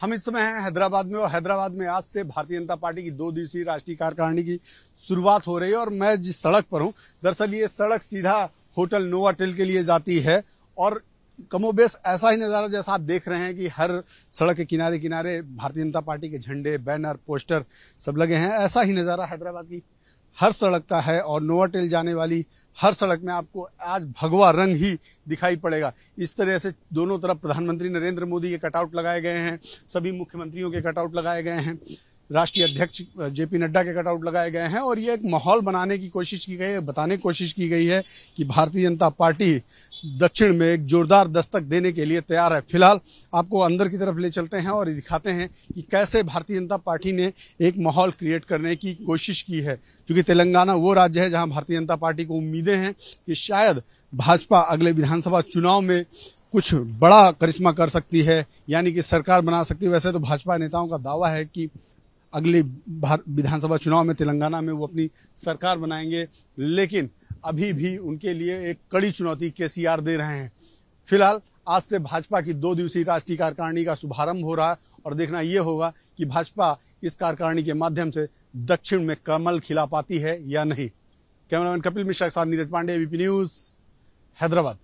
हम इस समय हैं हैदराबाद में और हैदराबाद में आज से भारतीय जनता पार्टी की दो दिवसीय राष्ट्रीय कार्यकारिणी की शुरुआत हो रही है और मैं जिस सड़क पर हूं दरअसल ये सड़क सीधा होटल नोवाटेल के लिए जाती है और कमोबेश ऐसा ही नज़ारा जैसा आप देख रहे हैं कि हर सड़क के किनारे किनारे भारतीय जनता पार्टी के झंडे बैनर पोस्टर सब लगे हैं ऐसा ही नज़ारा हैदराबाद की हर सड़क का है और नोवाटेल जाने वाली हर सड़क में आपको आज भगवा रंग ही दिखाई पड़ेगा इस तरह से दोनों तरफ प्रधानमंत्री नरेंद्र मोदी के कटआउट लगाए गए हैं सभी मुख्यमंत्रियों के कटआउट लगाए गए हैं राष्ट्रीय अध्यक्ष जेपी नड्डा के कटआउट लगाए गए हैं और ये एक माहौल बनाने की कोशिश की गई है बताने की कोशिश की गई है कि भारतीय जनता पार्टी दक्षिण में एक जोरदार दस्तक देने के लिए तैयार है फिलहाल आपको अंदर की तरफ ले चलते हैं और दिखाते हैं कि कैसे भारतीय जनता पार्टी ने एक माहौल क्रिएट करने की कोशिश की है क्योंकि तेलंगाना वो राज्य है जहां भारतीय जनता पार्टी को उम्मीदें हैं कि शायद भाजपा अगले विधानसभा चुनाव में कुछ बड़ा करिश्मा कर सकती है यानी कि सरकार बना सकती है वैसे तो भाजपा नेताओं का दावा है कि अगले विधानसभा चुनाव में तेलंगाना में वो अपनी सरकार बनाएंगे लेकिन अभी भी उनके लिए एक कड़ी चुनौती के दे रहे हैं फिलहाल आज से भाजपा की दो दिवसीय राष्ट्रीय कार्यकारिणी का शुभारंभ हो रहा है और देखना यह होगा कि भाजपा इस कार्यकारिणी के माध्यम से दक्षिण में कमल खिला पाती है या नहीं कैमरामैन कपिल मिश्रा के साथ नीरज पांडे एबीपी न्यूज हैदराबाद